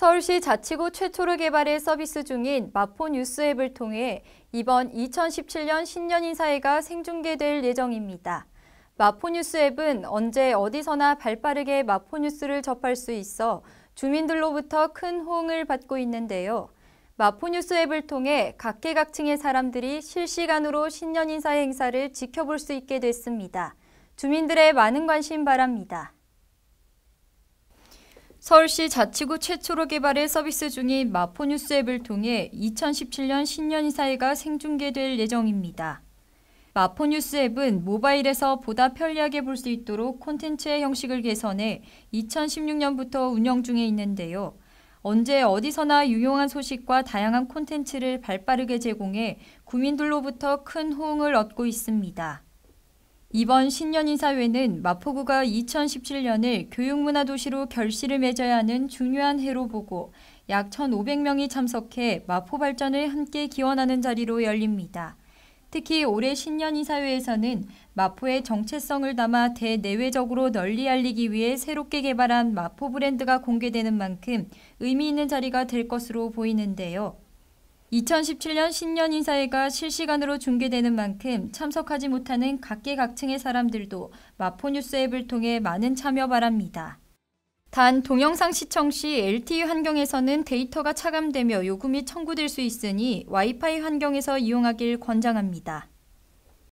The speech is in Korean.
서울시 자치구 최초로 개발해 서비스 중인 마포 뉴스 앱을 통해 이번 2017년 신년 인사회가 생중계될 예정입니다. 마포 뉴스 앱은 언제 어디서나 발빠르게 마포 뉴스를 접할 수 있어 주민들로부터 큰 호응을 받고 있는데요. 마포 뉴스 앱을 통해 각계각층의 사람들이 실시간으로 신년 인사 행사를 지켜볼 수 있게 됐습니다. 주민들의 많은 관심 바랍니다. 서울시 자치구 최초로 개발해 서비스 중인 마포뉴스 앱을 통해 2017년 신년이사회가 생중계될 예정입니다. 마포뉴스 앱은 모바일에서 보다 편리하게 볼 수 있도록 콘텐츠의 형식을 개선해 2016년부터 운영 중에 있는데요. 언제 어디서나 유용한 소식과 다양한 콘텐츠를 발빠르게 제공해 구민들로부터 큰 호응을 얻고 있습니다. 이번 신년인사회는 마포구가 2017년을 교육문화도시로 결실을 맺어야 하는 중요한 해로 보고 약 1,500명이 참석해 마포 발전을 함께 기원하는 자리로 열립니다. 특히 올해 신년인사회에서는 마포의 정체성을 담아 대내외적으로 널리 알리기 위해 새롭게 개발한 마포 브랜드가 공개되는 만큼 의미 있는 자리가 될 것으로 보이는데요. 2017년 신년 인사회가 실시간으로 중계되는 만큼 참석하지 못하는 각계각층의 사람들도 마포뉴스 앱을 통해 많은 참여 바랍니다. 단 동영상 시청 시 LTE 환경에서는 데이터가 차감되며 요금이 청구될 수 있으니 와이파이 환경에서 이용하길 권장합니다.